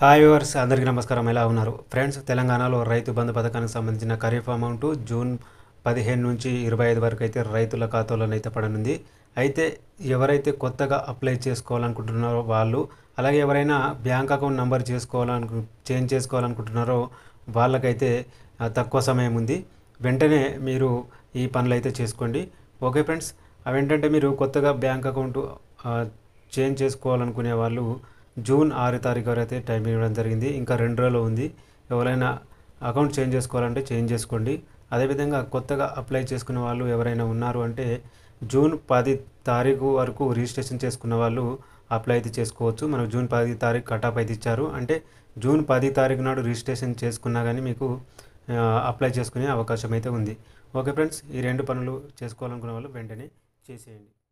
hi viewers అందరికీ నమస్కారం ఎలా ఉన్నారు ఫ్రెండ్స్ తెలంగాణలో రైతు బంధు పథకానికి సంబంధించిన ఖరీఫ్ అమౌంట్ జూన్ పదిహేను నుంచి ఇరవై ఐదు వరకు అయితే రైతుల ఖాతాలోనైతే పడనుంది అయితే ఎవరైతే కొత్తగా అప్లై చేసుకోవాలనుకుంటున్నారో వాళ్ళు అలాగే ఎవరైనా బ్యాంక్ అకౌంట్ నెంబర్ చేసుకోవాలను చేంజ్ చేసుకోవాలనుకుంటున్నారో వాళ్ళకైతే తక్కువ సమయం ఉంది వెంటనే మీరు ఈ పనులు అయితే చేసుకోండి ఓకే ఫ్రెండ్స్ అవేంటంటే మీరు కొత్తగా బ్యాంక్ అకౌంట్ చేంజ్ చేసుకోవాలనుకునే వాళ్ళు జూన్ ఆరు తారీఖు వరకు అయితే టైం ఇవ్వడం జరిగింది ఇంకా రెండు రోజులు ఉంది ఎవరైనా అకౌంట్ చేంజ్ చేసుకోవాలంటే చేంజ్ చేసుకోండి అదేవిధంగా కొత్తగా అప్లై చేసుకున్న వాళ్ళు ఎవరైనా ఉన్నారు అంటే జూన్ పది తారీఖు వరకు రిజిస్ట్రేషన్ చేసుకున్న వాళ్ళు అప్లై అయితే చేసుకోవచ్చు మనకు జూన్ పది తారీఖు కటాప్ అయితే ఇచ్చారు అంటే జూన్ పది తారీఖు నాడు రిజిస్ట్రేషన్ చేసుకున్నా కానీ మీకు అప్లై చేసుకునే అవకాశం అయితే ఉంది ఓకే ఫ్రెండ్స్ ఈ రెండు పనులు చేసుకోవాలనుకున్న వాళ్ళు వెంటనే చేసేయండి